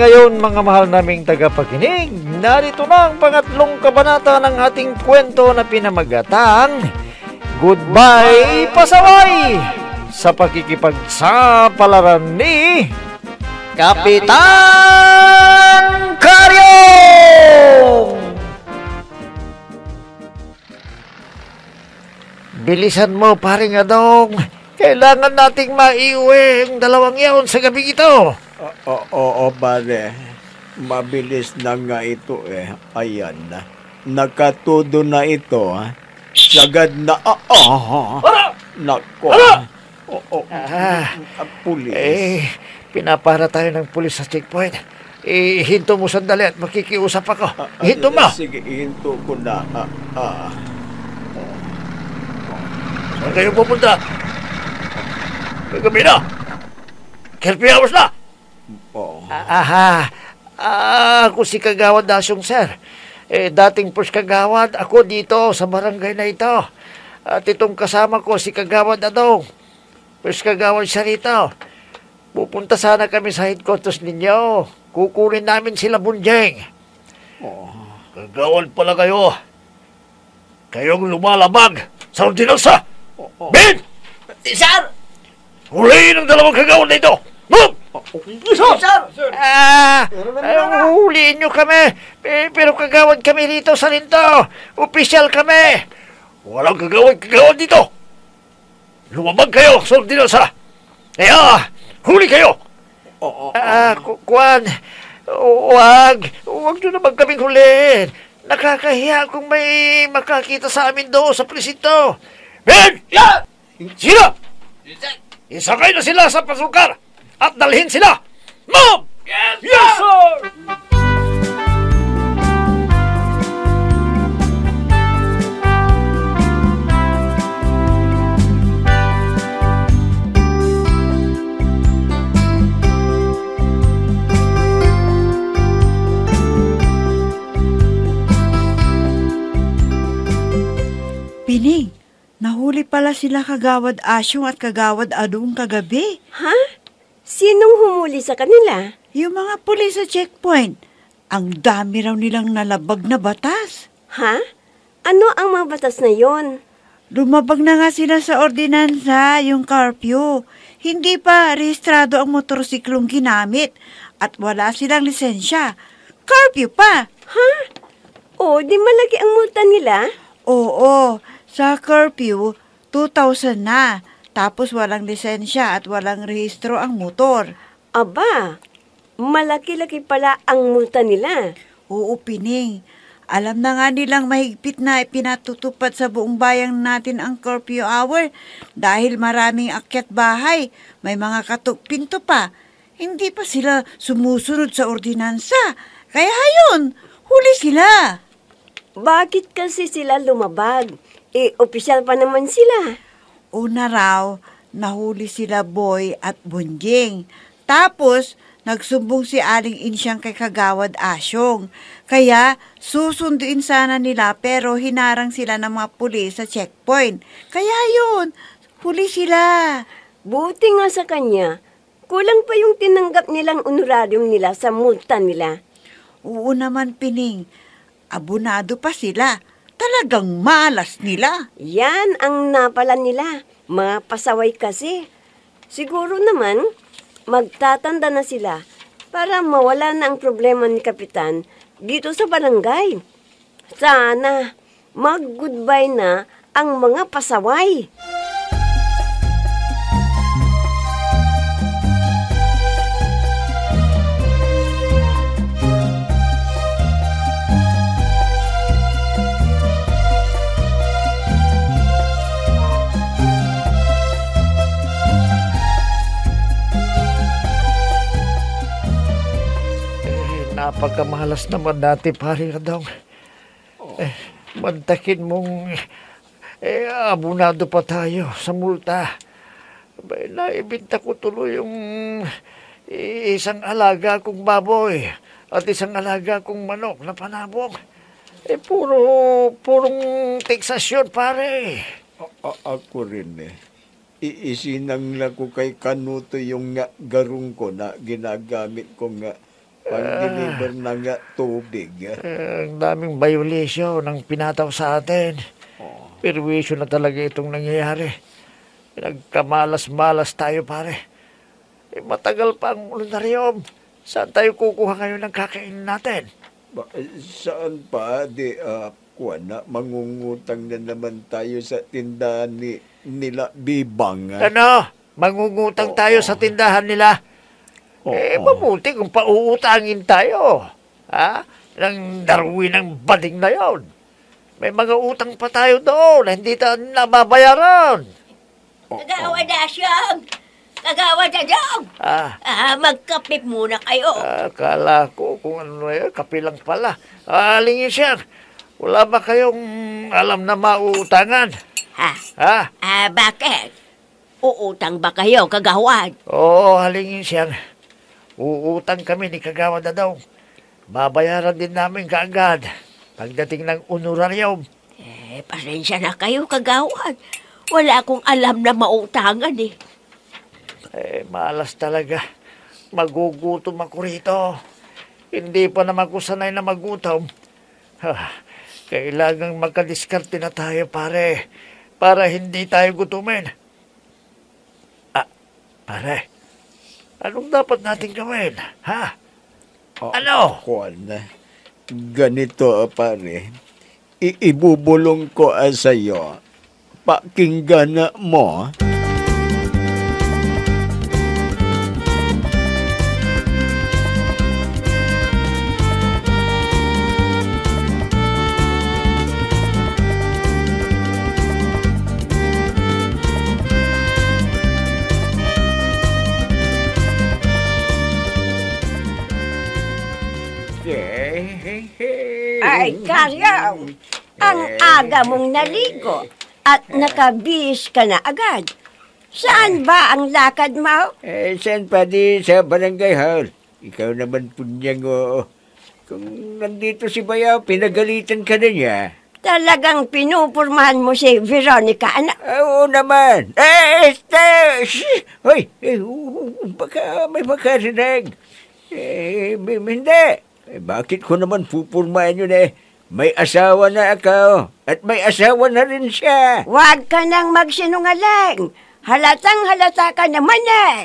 ngayon mga mahal naming tagapakinig, narito na ang pangatlong kabanata ng ating kwento na pinamagatang Goodbye Pasaway sa pakikipagsapalaran ni Kapitan Karyong! Bilisan mo paring Adong, kailangan nating maiuwi ang dalawang yaon sa gabi ito. Oo, oo pare. Mabilis na nga ito eh. Ayan na. Nakatudo na ito ha. Ah. Sagad na. Ah, ah, ah. Ano? Nako. Ano? Oo. Ah, pulis. Eh, pinapara tayo ng pulis sa checkpoint. Eh, hinto mo sandali at makikiusap ako. Ah, ah, hinto mo! Sige, hinto ko na. Ah, ah. Saan kayo pupunta? Kagabi na! Kirpi hours na! Oo. Ah, aha. Ah, ako si Kagawad Dasong, sir. Eh, dating first Kagawad, ako dito sa barangay na ito. At itong kasama ko, si Kagawad Adong. First Kagawad siya rito. Pupunta sana kami sa headquarters ninyo. Kukunin namin sila Bunjeng. Oo. Kagawad pala kayo. Kayong lumalabag sa ordinansa. Bin! Eh, sir! Huliin ang dalawang kagawad na ito! Move! Sir! Sir! Ah, uh, ano ah, huliin nyo kami. Pero kagawad kami dito sa rinto. Opisyal kami. Walang kagawad-kagawad dito. Lumabag kayo, Sir Dinosa. Kaya, eh, ah, huli kayo. Oo. Ah, ah Kwan, wag, wag nyo naman kaming huliin. Nakakahiya kung may makakita sa amin doon sa presinto. Ben! Yeah! Sino? Isakay na sila sa pasukar! at dalhin sila! Move! Yes, Yes, sir! Pining, nahuli pala sila kagawad asyong at kagawad adong kagabi. Ha? Huh? Sinong humuli sa kanila? Yung mga pulis sa checkpoint. Ang dami raw nilang nalabag na batas. Ha? Ano ang mga batas na yon? Lumabag na nga sila sa ordinansa, yung curfew. Hindi pa rehistrado ang motorsiklong ginamit at wala silang lisensya. Curfew pa! Ha? O, di malaki ang multa nila? Oo, sa curfew, 2,000 na. Tapos walang lisensya at walang rehistro ang motor. Aba, malaki-laki pala ang multa nila. Oo, Pining. Alam na nga nilang mahigpit na ipinatutupad sa buong bayan natin ang curfew hour dahil maraming akyat bahay, may mga katok pinto pa. Hindi pa sila sumusunod sa ordinansa. Kaya hayon, huli sila. Bakit kasi sila lumabag? Eh, opisyal pa naman sila una raw, nahuli sila Boy at Bunjing. Tapos, nagsumbong si Aling Insyang kay Kagawad Asyong. Kaya, susunduin sana nila pero hinarang sila ng mga pulis sa checkpoint. Kaya yun, huli sila. Buti nga sa kanya, kulang pa yung tinanggap nilang honorarium nila sa multa nila. Oo naman, Pining. Abunado pa sila. Talagang malas nila. Yan ang napalan nila. Mapasaway kasi. Siguro naman, magtatanda na sila para mawala na ang problema ni Kapitan dito sa barangay. Sana mag-goodbye na ang mga pasaway. napakamahalas naman dati pare daw. Eh, mantakin mong eh, abunado pa tayo sa multa. May naibinta ko tuloy yung eh, isang alaga kong baboy at isang alaga kong manok na panabong. Eh, puro, purong teksasyon, pare. A- a- ako rin eh. Iisinang lang ko kay Kanuto yung nga garong ko na ginagamit ko nga pag-deliver ng uh, tubig. Eh, ang daming violation ng pinataw sa atin. Oh. Perwisyo na talaga itong nangyayari. Nagkamalas-malas tayo, pare. Eh, matagal pa ang lunarium. Saan tayo kukuha ngayon ng kakain natin? Ba, eh, saan pa, di, uh, ah, kuwan na, mangungutang na naman tayo sa tindahan ni, nila Bibang. Ah. Ano? Mangungutang Oo. tayo sa tindahan nila? Oh, eh, mabuti kung pauutangin tayo. Ha? Nang Darwin ng bading na yon. May mga utang pa tayo doon na hindi tayo nababayaran. Oh, Kagawa na siyang! Kagawa na siyang! Ah, ah, magkape muna kayo. Ah, kala ko kung ano na yun, kape lang pala. Aling ah, sir, wala ba kayong alam na mauutangan? Ha? Ha? Ah, bakit? Uutang ba kayo, kagawad? Oo, oh, halingin sir. Uutang kami ni Kagawad na daw. Babayaran din namin kaagad pagdating ng honorarium. Eh, pasensya na kayo, Kagawad. Wala akong alam na mautangan eh. Eh, malas talaga. Magugutom ako rito. Hindi pa naman ko sanay na magutom. Ha, ah, kailangang magkadiskarte na tayo, pare, para hindi tayo gutumin. Ah, pare, Anong dapat natin gawin? Ha? Oh, ano? Kuan, ganito, pare. Iibubulong ko ah, sa iyo. Pakinggan mo. Pakinggan mo. ay karaw. Ang aga mong naligo at nakabihis ka na agad. Saan ba ang lakad mo? Eh, saan pa di sa barangay hall? Ikaw naman punyang oo. Kung nandito si Bayaw, pinagalitan ka na niya. Talagang pinupurmahan mo si Veronica, anak. Ah, oo naman. Eh, este! Eh, eh, hoy, eh, baka may makarinig. Eh, hindi. Eh, bakit ko naman pupurmahan yun eh? May asawa na ako at may asawa na rin siya. Huwag ka nang magsinungaling. Halatang halata ka naman eh.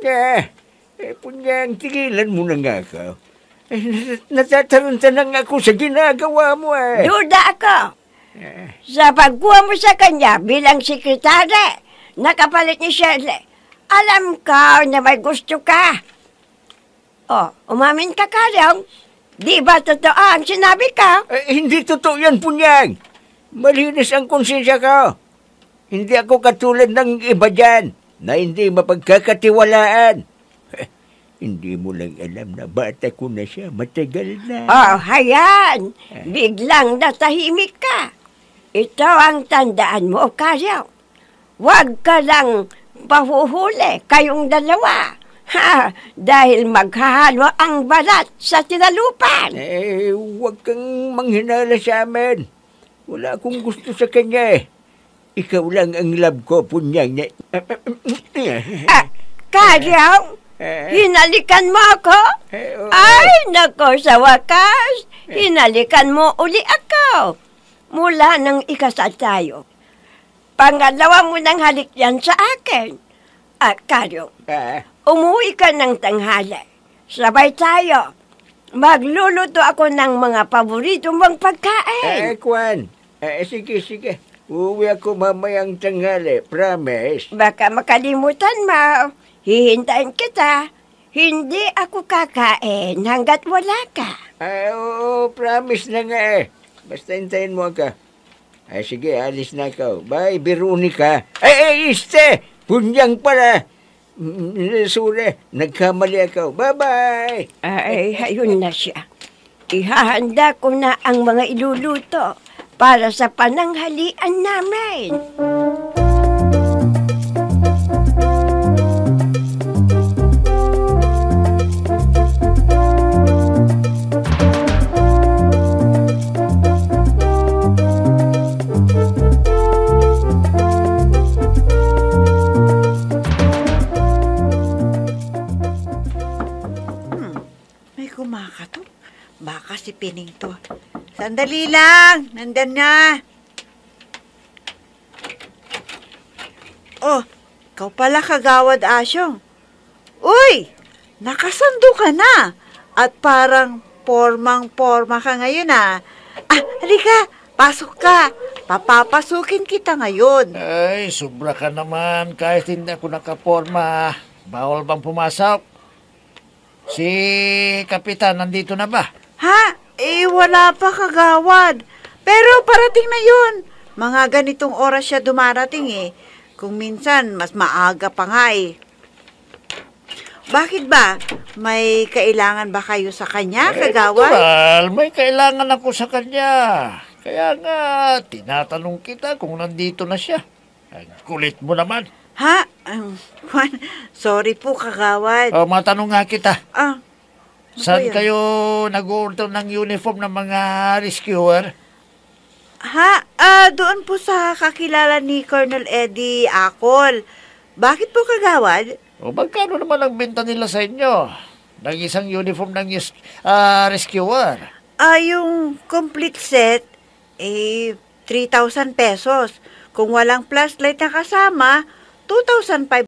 Eh, eh punyang tigilan mo na nga ako. Eh, natataranta na nga ako sa ginagawa mo eh. Duda ako. Eh. Sa pagkuha mo sa kanya bilang sekretary, nakapalit ni Shirley, alam ka na may gusto ka Oh, umamin ka, Kalyang. Di ba totoo ang sinabi ka? Eh, hindi totoo yan, Punyeng. Malinis ang konsensya ko. Hindi ako katulad ng iba dyan na hindi mapagkakatiwalaan. Eh, hindi mo lang alam na bata ko na siya, matagal na. Oh, hayan. Biglang natahimik ka. Ito ang tandaan mo, Karyaw. Huwag ka lang pahuhuli kayong dalawa. Ha! Dahil maghahalo ang balat sa tinalupan. Eh, huwag kang manghinala sa amin. Wala akong gusto sa kanya eh. Ikaw lang ang love ko, punyang. ah, Karyaw, eh. hinalikan mo ako? Eh, Ay, nako, sa wakas, hinalikan mo uli ako. Mula nang ikasal tayo. Pangalawa mo nang halik yan sa akin. Ah, Karyaw, eh. Umuwi ka ng tanghali. Sabay tayo. Magluluto ako ng mga paborito mong pagkain. Eh, Kwan. Eh, sige, sige. Uwi ako mamayang tanghali. Promise. Baka makalimutan mo. Hihintayin kita. Hindi ako kakain hanggat wala ka. Ay, eh, oo, promise na nga eh. Basta hintayin mo ka. Ay, eh, sige, alis na ako. Bye, Veronica. Ay, eh, ay, iste! Punyang pala! Sure, nagkamali ako. Bye-bye! Ay, ayun na siya. Ihahanda ko na ang mga iluluto para sa pananghalian namin. kumakatok. Baka si Pining to. Sandali lang! Nandyan na! Oh, ikaw pala kagawad, Asyong. Uy! Nakasando ka na! At parang pormang-porma ka ngayon, ah. Ah, halika! Pasok ka! Papapasukin kita ngayon. Ay, sobra ka naman. Kahit hindi ako nakaporma, ah. bawal bang pumasok? Si Kapitan, nandito na ba? Ha? Eh, wala pa kagawad. Pero parating na yun. Mga ganitong oras siya dumarating eh. Kung minsan, mas maaga pa nga eh. Bakit ba? May kailangan ba kayo sa kanya, eh, kagawad? Natural, may kailangan ako sa kanya. Kaya nga, tinatanong kita kung nandito na siya. Ang kulit mo naman. Ha? Um, Juan, sorry po kagawad. Oh, matanong nga kita. Ah, ano Saan yun? kayo nag-order ng uniform ng mga rescuer? Ha? Ah, doon po sa kakilala ni Colonel Eddie Acol. Bakit po kagawad? O magkano naman ang benta nila sa inyo? Ng isang uniform ng is- ah, rescuer. Ah, yung complete set, eh, 3,000 pesos. Kung walang flashlight na kasama, 2005